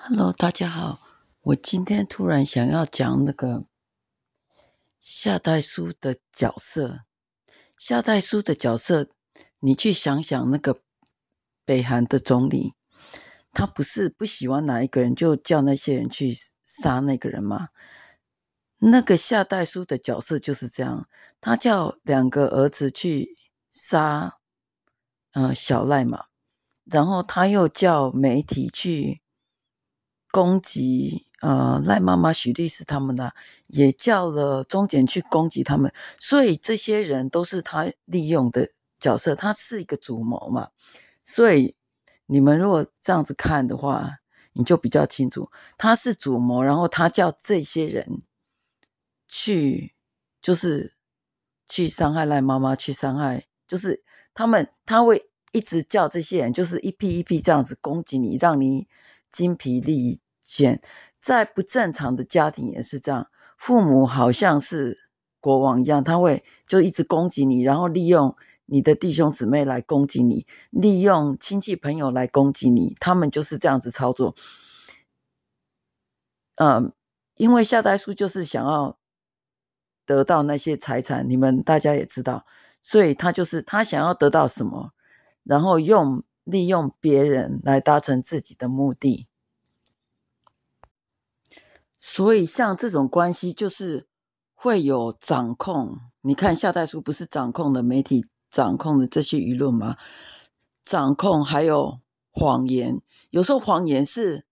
Hello，大家好。我今天突然想要讲那个夏代书的角色。夏代书的角色，你去想想那个北韩的总理，他不是不喜欢哪一个人，就叫那些人去杀那个人吗？那个夏代书的角色就是这样，他叫两个儿子去杀，嗯，小赖嘛。然后他又叫媒体去。攻击呃赖妈妈、许律师他们的，也叫了中检去攻击他们，所以这些人都是他利用的角色，他是一个主谋嘛。所以你们如果这样子看的话，你就比较清楚，他是主谋，然后他叫这些人去，就是去伤害赖妈妈，去伤害，就是他们他会一直叫这些人，就是一批一批这样子攻击你，让你。精疲力竭，在不正常的家庭也是这样，父母好像是国王一样，他会就一直攻击你，然后利用你的弟兄姊妹来攻击你，利用亲戚朋友来攻击你，他们就是这样子操作。嗯，因为夏代书就是想要得到那些财产，你们大家也知道，所以他就是他想要得到什么，然后用。利用别人来达成自己的目的，所以像这种关系就是会有掌控。你看夏代书不是掌控的媒体，掌控的这些舆论吗？掌控还有谎言，有时候谎言是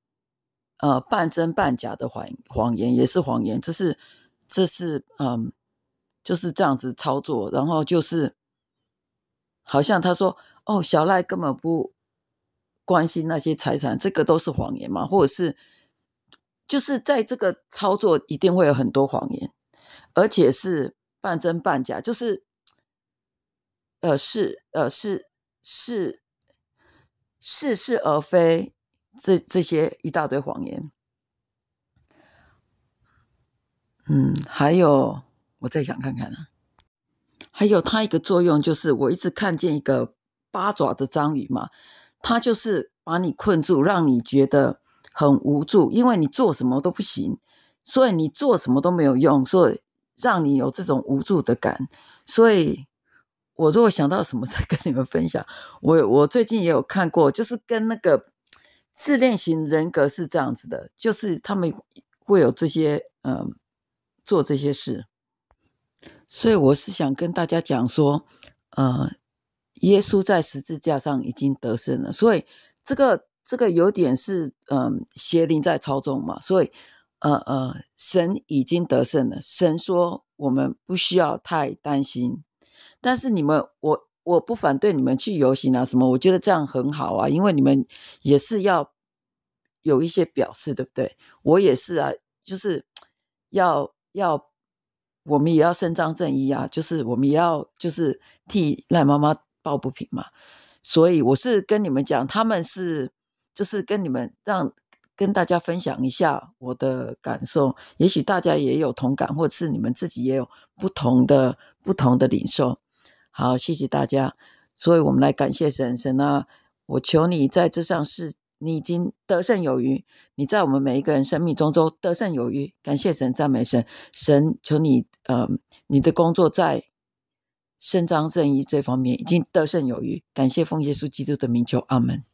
呃半真半假的谎，谎言也是谎言。这是这是嗯就是这样子操作，然后就是好像他说。哦，小赖根本不关心那些财产，这个都是谎言嘛，或者是就是在这个操作一定会有很多谎言，而且是半真半假，就是呃是呃是是是是而非，这这些一大堆谎言。嗯，还有我再想看看呢，还有它一个作用就是我一直看见一个。八爪的章鱼嘛，它就是把你困住，让你觉得很无助，因为你做什么都不行，所以你做什么都没有用，所以让你有这种无助的感。所以，我如果想到什么，再跟你们分享。我我最近也有看过，就是跟那个自恋型人格是这样子的，就是他们会有这些嗯，做这些事。所以我是想跟大家讲说，呃。耶稣在十字架上已经得胜了，所以这个这个有点是嗯邪灵在操纵嘛，所以呃呃，神已经得胜了。神说我们不需要太担心，但是你们我我不反对你们去游行啊什么，我觉得这样很好啊，因为你们也是要有一些表示，对不对？我也是啊，就是要要我们也要伸张正义啊，就是我们也要就是替赖妈妈。抱不平嘛，所以我是跟你们讲，他们是就是跟你们让跟大家分享一下我的感受，也许大家也有同感，或者是你们自己也有不同的不同的领受。好，谢谢大家。所以我们来感谢神，神啊，我求你在这上是你已经得胜有余，你在我们每一个人生命中都得胜有余。感谢神，赞美神，神求你，嗯，你的工作在。伸张正义这方面已经得胜有余，感谢奉耶稣基督的名求，阿门。